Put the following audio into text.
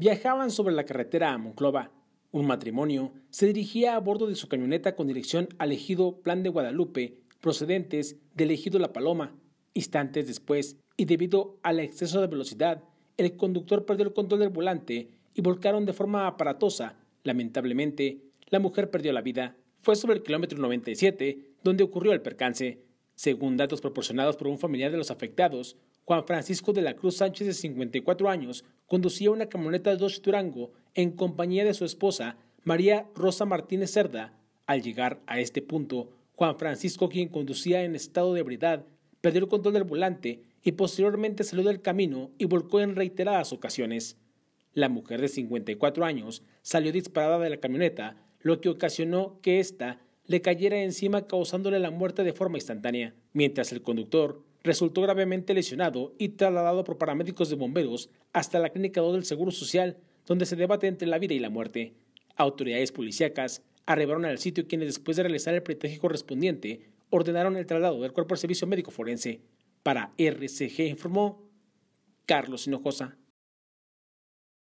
Viajaban sobre la carretera a Monclova. Un matrimonio se dirigía a bordo de su camioneta con dirección al ejido Plan de Guadalupe, procedentes del ejido La Paloma. Instantes después, y debido al exceso de velocidad, el conductor perdió el control del volante y volcaron de forma aparatosa. Lamentablemente, la mujer perdió la vida. Fue sobre el kilómetro 97 donde ocurrió el percance. Según datos proporcionados por un familiar de los afectados, Juan Francisco de la Cruz Sánchez, de 54 años, conducía una camioneta Dodge Durango en compañía de su esposa, María Rosa Martínez Cerda. Al llegar a este punto, Juan Francisco, quien conducía en estado de ebriedad, perdió el control del volante y posteriormente salió del camino y volcó en reiteradas ocasiones. La mujer de 54 años salió disparada de la camioneta, lo que ocasionó que ésta le cayera encima causándole la muerte de forma instantánea, mientras el conductor resultó gravemente lesionado y trasladado por paramédicos de bomberos hasta la Clínica 2 del Seguro Social, donde se debate entre la vida y la muerte. Autoridades policíacas arribaron al sitio quienes después de realizar el pretexto correspondiente ordenaron el traslado del cuerpo al servicio médico forense. Para RCG informó Carlos Hinojosa.